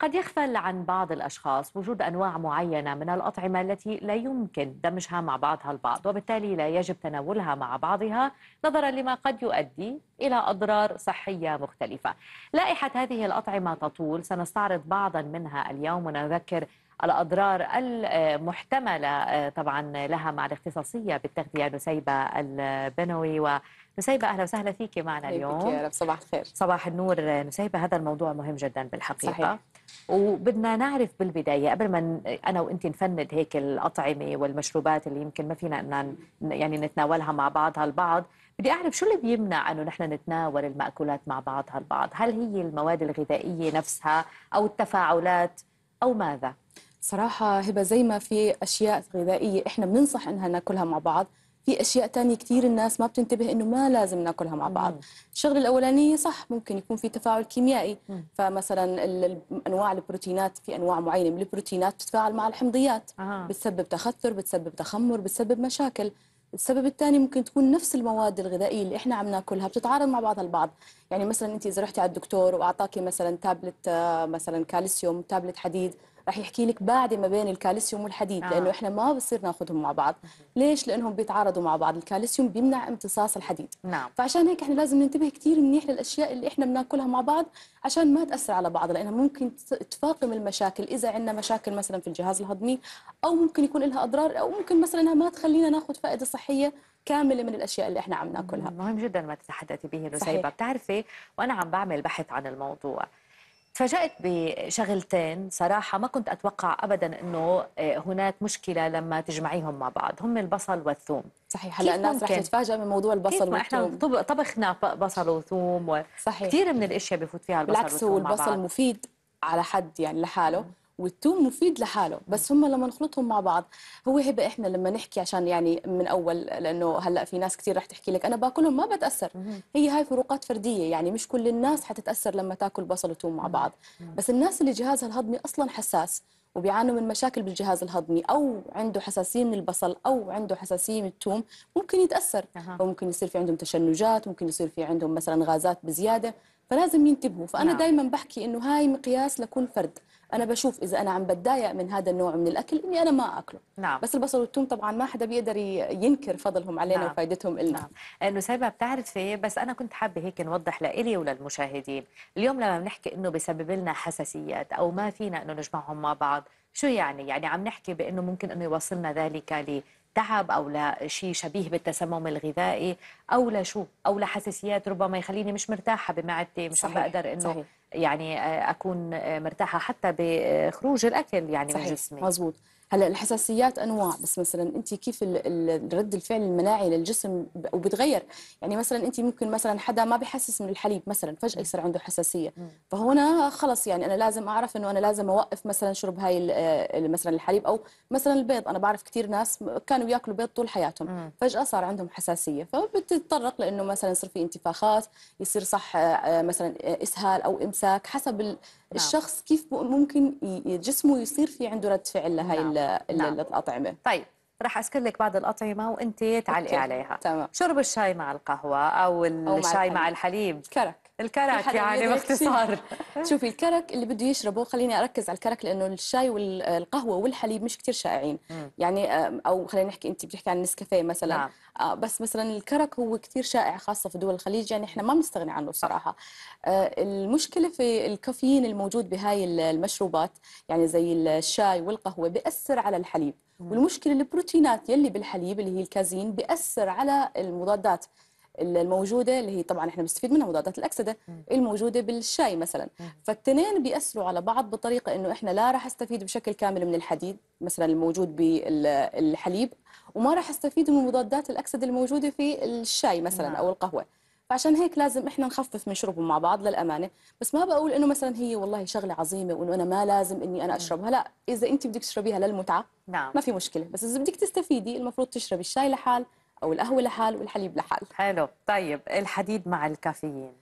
قد يغفل عن بعض الأشخاص وجود أنواع معينة من الأطعمة التي لا يمكن دمجها مع بعضها البعض وبالتالي لا يجب تناولها مع بعضها نظرا لما قد يؤدي إلى أضرار صحية مختلفة لائحة هذه الأطعمة تطول سنستعرض بعضا منها اليوم ونذكر الأضرار المحتملة آه، طبعا لها مع الاختصاصية بالتغذية نسيبة البنوي و نسيبة أهلا وسهلا فيك معنا اليوم يا رب صباح الخير صباح النور نسيبة هذا الموضوع مهم جدا بالحقيقة صحيح. وبدنا نعرف بالبداية قبل ما أنا وأنت نفند هيك الأطعمة والمشروبات اللي يمكن ما فينا أن يعني نتناولها مع بعضها البعض بدي أعرف شو اللي بيمنع أنه نحن نتناول المأكولات مع بعضها البعض هل هي المواد الغذائية نفسها أو التفاعلات أو ماذا؟ صراحة هبة زي ما في أشياء غذائية إحنا بننصح إنها ناكلها مع بعض في أشياء تانية كثير الناس ما بتنتبه إنه ما لازم ناكلها مع بعض الشغلة الأولانية صح ممكن يكون في تفاعل كيميائي فمثلا أنواع البروتينات في أنواع معينة من البروتينات بتتفاعل مع الحمضيات بتسبب تخثر بتسبب تخمر بتسبب مشاكل السبب الثاني ممكن تكون نفس المواد الغذائيه اللي احنا عم ناكلها بتتعارض مع بعضها البعض يعني مثلا انت اذا رحتي على الدكتور واعطاكي مثلا تابلت آه، مثلا كالسيوم تابلت حديد راح يحكي لك بعدي ما بين الكالسيوم والحديد آه. لانه احنا ما بصير ناخذهم مع بعض ليش لانهم بيتعارضوا مع بعض الكالسيوم بيمنع امتصاص الحديد نعم. فعشان هيك احنا لازم ننتبه كثير منيح للاشياء اللي احنا بناكلها مع بعض عشان ما تاثر على بعض لانها ممكن تفاقم المشاكل اذا عندنا مشاكل مثلا في الجهاز الهضمي او ممكن يكون لها اضرار او ممكن مثلا انها ما تخلينا ناخذ فائده صحيه كامله من الاشياء اللي احنا عم ناكلها مهم جدا ما تتحدثي به نسيبه بتعرفي وانا عم بعمل بحث عن الموضوع تفاجأت بشغلتين صراحة ما كنت أتوقع أبدا أنه آه، هناك مشكلة لما تجمعيهم مع بعض هم البصل والثوم صحيح هلا الناس رح تتفاجئ من موضوع البصل والثوم احنا طبخنا بصل وثوم و... صحيح كثير من الاشياء بفوت فيها البصل والثوم بالعكس والبصل مفيد على حد يعني لحاله والثوم مفيد لحاله بس هم لما نخلطهم مع بعض هو هبه احنا لما نحكي عشان يعني من اول لانه هلا في ناس كثير رح تحكي لك انا باكلهم ما بتاثر هي هاي فروقات فرديه يعني مش كل الناس حتتاثر لما تاكل بصل وثوم مع بعض بس الناس اللي جهازها الهضمي اصلا حساس وبيعانوا من مشاكل بالجهاز الهضمي او عنده حساسيه من البصل او عنده حساسيه من الثوم ممكن يتاثر أه. وممكن يصير في عندهم تشنجات ممكن يصير في عندهم مثلا غازات بزياده فلازم ينتبهوا فانا نعم. دائما بحكي انه هاي مقياس لكل فرد انا بشوف اذا انا عم بتضايق من هذا النوع من الاكل اني انا ما اكله نعم. بس البصل والثوم طبعا ما حدا بيقدر ينكر فضلهم علينا نعم. وفائدتهم لنا نعم. انه بتعرف بتعرفي إيه؟ بس انا كنت حابه هيك نوضح لإلي وللمشاهدين اليوم لما بنحكي انه بسبب لنا حساسيات او ما فينا انه نجمعهم مع بعض شو يعني يعني عم نحكي بانه ممكن انه يوصلنا ذلك تعب او لشيء شبيه بالتسمم الغذائي او لشو او لحساسيات ربما يخليني مش مرتاحه بمعدتي مش صحيح. بقدر انه صحيح. يعني آه، اكون آه، مرتاحه حتى بخروج الاكل يعني صحيح. من جسمي مزبوط هلا الحساسيات انواع بس مثلا انت كيف رد الفعل المناعي للجسم وبتغير يعني مثلا انت ممكن مثلا حدا ما بحسس من الحليب مثلا فجاه يصير عنده حساسيه فهنا خلص يعني انا لازم اعرف انه انا لازم اوقف مثلا شرب هاي آه، مثلا الحليب او مثلا البيض انا بعرف كثير ناس كانوا ياكلوا بيض طول حياتهم فجاه صار عندهم حساسيه فبتتطرق لانه مثلا يصير في انتفاخات يصير صح آه، آه، مثلا اسهال او امساك حسب نعم. الشخص كيف ممكن جسمه يصير في عنده رد فعل لهي نعم. نعم. الاطعمه طيب رح اذكر لك بعض الاطعمه وانت تعلقي عليها تمام. شرب الشاي مع القهوه او الشاي مع, الحليب. مع الحليب كرك الكرك يعني باختصار شوفي الكرك اللي بده يشربه خليني اركز على الكرك لانه الشاي والقهوه والحليب مش كثير شائعين مم. يعني او خلينا نحكي انت بتحكي عن النسكافيه مثلا نعم. آه، بس مثلا الكرك هو كثير شائع خاصه في دول الخليج يعني احنا ما بنستغني عنه صراحه آه، المشكله في الكافيين الموجود بهاي المشروبات يعني زي الشاي والقهوه بياثر على الحليب والمشكله البروتينات يلي بالحليب اللي هي الكازين بياثر على المضادات الموجوده اللي هي طبعا احنا بنستفيد منها مضادات الاكسده الموجوده بالشاي مثلا فالتنين بياثروا على بعض بطريقه انه احنا لا راح استفيد بشكل كامل من الحديد مثلا الموجود بالحليب وما راح استفيد من مضادات الاكسده الموجوده في الشاي مثلا نعم. او القهوه فعشان هيك لازم احنا نخفف من شربهم مع بعض للامانه بس ما بقول انه مثلا هي والله شغله عظيمه وانه انا ما لازم اني انا اشربها لا اذا انت بدك تشربيها للمتعه نعم. ما في مشكله بس اذا بدك تستفيدي المفروض تشربي الشاي لحال او القهوه لحال والحليب لحال حلو طيب الحديد مع الكافيين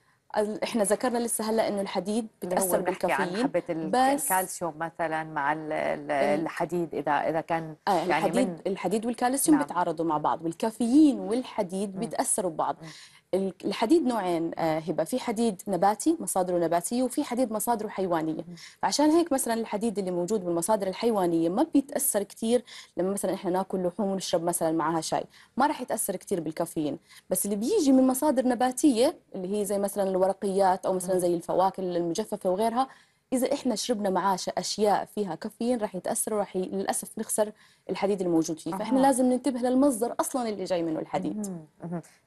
احنا ذكرنا لسه هلا انه الحديد بتاثر بالكافيين حبه الكالسيوم مثلا مع الحديد اذا اذا كان آه يعني الحديد الحديد والكالسيوم نعم. بتعارضوا مع بعض والكافيين والحديد بيتاثروا ببعض الحديد نوعين آه، هبه في حديد نباتي مصادره نباتيه وفي حديد مصادره حيوانيه فعشان هيك مثلا الحديد اللي موجود بالمصادر الحيوانيه ما بيتاثر كثير لما مثلا احنا ناكل لحوم ونشرب مثلا معها شاي ما راح يتاثر كثير بالكافيين بس اللي بيجي من مصادر نباتيه اللي هي زي مثلا الورقيات او مثلا زي الفواكه المجففه وغيرها اذا احنا شربنا معاه اشياء فيها كافيين راح يتاثر وراح ي... للاسف نخسر الحديد الموجود فيه فاحنا أه. لازم ننتبه للمصدر اصلا اللي جاي منه الحديد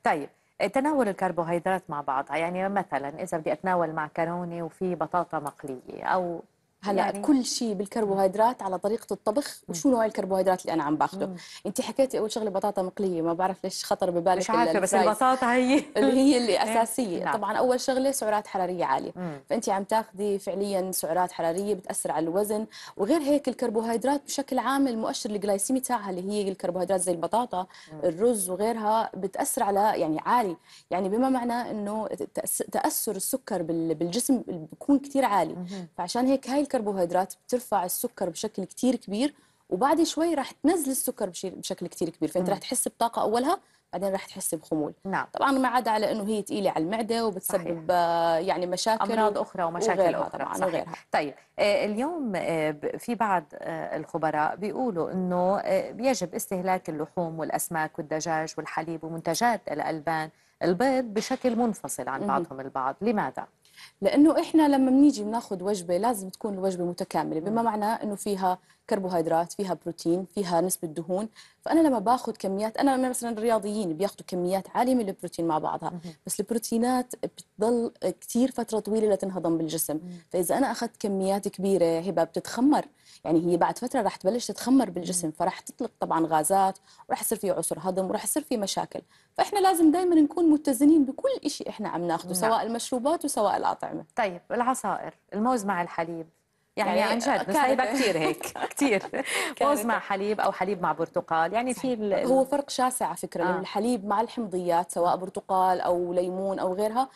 طيب تناول الكربوهيدرات مع بعضها يعني مثلا اذا بدي اتناول معكرونه وفي بطاطا مقليه او هلا يعني... كل شيء بالكربوهيدرات على طريقه الطبخ وشو نوع الكربوهيدرات اللي انا عم باخده انت حكيتي اول شغله بطاطا مقليه ما بعرف ليش خطر ببالك مش عارفه بس البطاطا هي اللي هي اللي إيه. اساسيه نعم. طبعا اول شغله سعرات حراريه عاليه مم. فانت عم تاخذي فعليا سعرات حراريه بتاثر على الوزن وغير هيك الكربوهيدرات بشكل عام المؤشر الجلايسيمي تاعها اللي هي الكربوهيدرات زي البطاطا مم. الرز وغيرها بتاثر على يعني عالي يعني بما معنى انه تاثر السكر بالجسم بيكون كثير عالي مم. فعشان هيك هاي الكربوهيدرات بترفع السكر بشكل كتير كبير وبعد شوي راح تنزل السكر بشكل كتير كبير فانت راح تحس بطاقه اولها بعدين راح تحس بخمول نعم. طبعا ما عدا على انه هي ثقيله على المعده وبتسبب صحيح. آه، يعني مشاكل امراض اخرى ومشاكل اخرى طبعا صحيح. وغيرها. طيب آه، اليوم آه، في بعض الخبراء بيقولوا انه يجب استهلاك اللحوم والاسماك والدجاج والحليب ومنتجات الالبان البيض بشكل منفصل عن بعضهم البعض لماذا لانه احنا لما بنيجي بناخذ وجبه لازم تكون الوجبه متكامله بما معنى انه فيها كربوهيدرات فيها بروتين فيها نسبه دهون فانا لما باخذ كميات انا مثلا الرياضيين بياخذوا كميات عاليه من البروتين مع بعضها بس البروتينات بتضل كثير فتره طويله لتنهضم بالجسم فاذا انا اخذت كميات كبيره هبه بتتخمر يعني هي بعد فتره رح تبلش تتخمر بالجسم فرح تطلق طبعا غازات ورح يصير في عسر هضم ورح يصير في مشاكل فاحنا لازم دائما نكون متزنين بكل شيء احنا عم ناخذه نعم. سواء المشروبات وسواء الأطعمة طيب العصائر الموز مع الحليب يعني, يعني عن جد مش كثير هيك كثير موز مع حليب او حليب مع برتقال يعني في هو فرق شاسع على فكره آه. الحليب مع الحمضيات سواء برتقال او ليمون او غيرها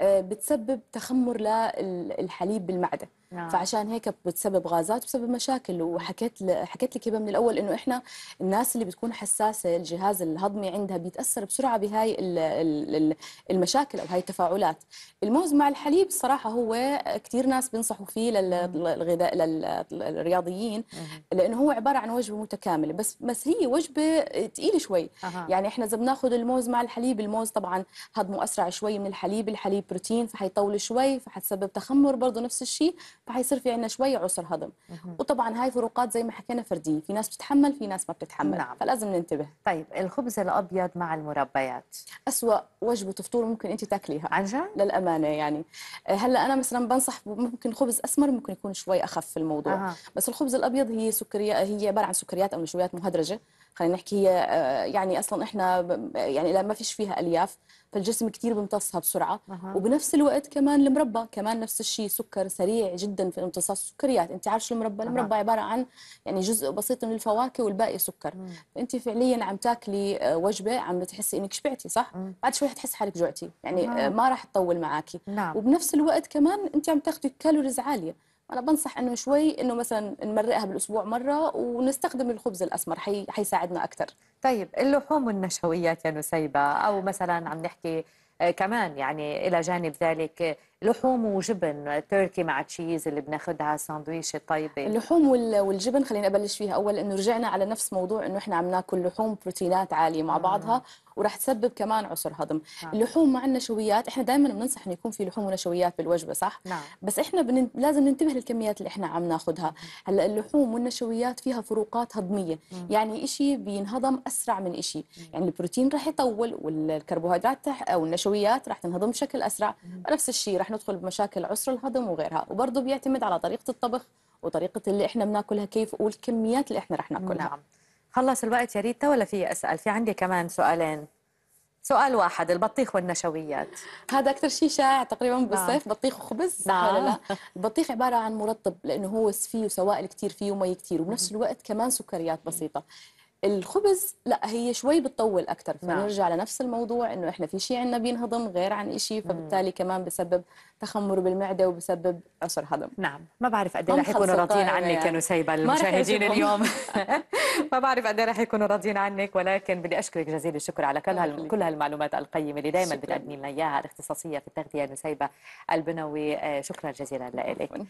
آه، بتسبب تخمر للحليب بالمعده نعم. فعشان هيك بتسبب غازات وبتسبب مشاكل وحكيت ل... حكيت لك من الاول انه احنا الناس اللي بتكون حساسه الجهاز الهضمي عندها بيتاثر بسرعه بهاي المشاكل او هاي التفاعلات الموز مع الحليب الصراحه هو كثير ناس بنصحوا فيه للغذاء للرياضيين لانه هو عباره عن وجبه متكامله بس بس هي وجبه ثقيله شوي أه. يعني احنا اذا بناخذ الموز مع الحليب الموز طبعا هضمه اسرع شوي من الحليب الحليب بروتين فحيطول شوي فحتسبب تخمر برضه نفس الشيء فحيصير في عندنا شوي عسر هضم وطبعا هاي فروقات زي ما حكينا فرديه في ناس بتتحمل في ناس ما بتتحمل نعم. فلازم ننتبه طيب الخبز الابيض مع المربيات اسوا وجبه فطور ممكن انت تاكليها عن جد للامانه يعني هلا انا مثلا بنصح ممكن خبز اسمر ممكن يكون شوي اخف في الموضوع أه. بس الخبز الابيض هي سكريات هي عباره عن سكريات او نشويات مهدرجه خلينا نحكي هي آه، يعني اصلا احنا يعني لا ما فيش فيها الياف فالجسم كثير بيمتصها بسرعه أه. وبنفس الوقت كمان المربى كمان نفس الشيء سكر سريع جدا في امتصاص السكريات انت عارف شو المربى أه. المربى عباره عن يعني جزء بسيط من الفواكه والباقي سكر فانت فعليا عم تاكلي آه، وجبه عم تحسي انك شبعتي صح مم. بعد شوي حتحسي حالك جوعتي يعني أه. ما راح تطول معك نعم. وبنفس الوقت كمان انت عم تاخذي كالوريز عاليه انا بنصح انه شوي انه مثلا نمرقها بالاسبوع مره ونستخدم الخبز الاسمر حي... حيساعدنا اكثر طيب اللحوم والنشويات يا نسيبه او مثلا عم نحكي آه، كمان يعني الى جانب ذلك لحوم وجبن تركي مع تشيز اللي بناخذها ساندويشة طيبة اللحوم والجبن خليني أبلش فيها أول إنه رجعنا على نفس موضوع إنه إحنا عم ناكل لحوم بروتينات عالية مع آه. بعضها وراح تسبب كمان عسر هضم نعم. اللحوم مع النشويات احنا دائما بننصح انه يكون في لحوم ونشويات بالوجبه صح نعم. بس احنا بن... لازم ننتبه للكميات اللي احنا عم ناخذها هلا اللحوم والنشويات فيها فروقات هضميه مم. يعني شيء بينهضم اسرع من شيء يعني البروتين راح يطول والكربوهيدرات او النشويات راح تنهضم بشكل اسرع مم. نفس الشيء راح ندخل بمشاكل عسر الهضم وغيرها وبرضه بيعتمد على طريقه الطبخ وطريقه اللي احنا بناكلها كيف والكميات اللي احنا رح ناكلها نعم. خلص الوقت يا ريتا ولا في اسال في عندي كمان سؤالين سؤال واحد البطيخ والنشويات هذا اكثر شيء شائع تقريبا نعم. بالصيف آه. بطيخ وخبز صح نعم. آه. لا لا البطيخ عباره عن مرطب لانه هو فيه سوائل كثير فيه ومي كثير وبنفس الوقت كمان سكريات بسيطه الخبز لا هي شوي بتطول اكثر نعم. فنرجع نعم. لنفس الموضوع انه احنا في شيء عندنا بينهضم غير عن شيء فبالتالي كمان بسبب تخمر بالمعده وبسبب عسر هضم نعم ما بعرف قد ايه رح يكونوا راضيين عنك يا يعني. نسيبه المشاهدين اليوم ما بعرف قد ايه رح يكونوا راضيين عنك ولكن بدي اشكرك جزيل الشكر على كل هال... كل هالمعلومات القيمه اللي دائما بتقدمي لنا اياها الاختصاصيه في التغذيه نسيبه البنوي آه، شكرا جزيلا لك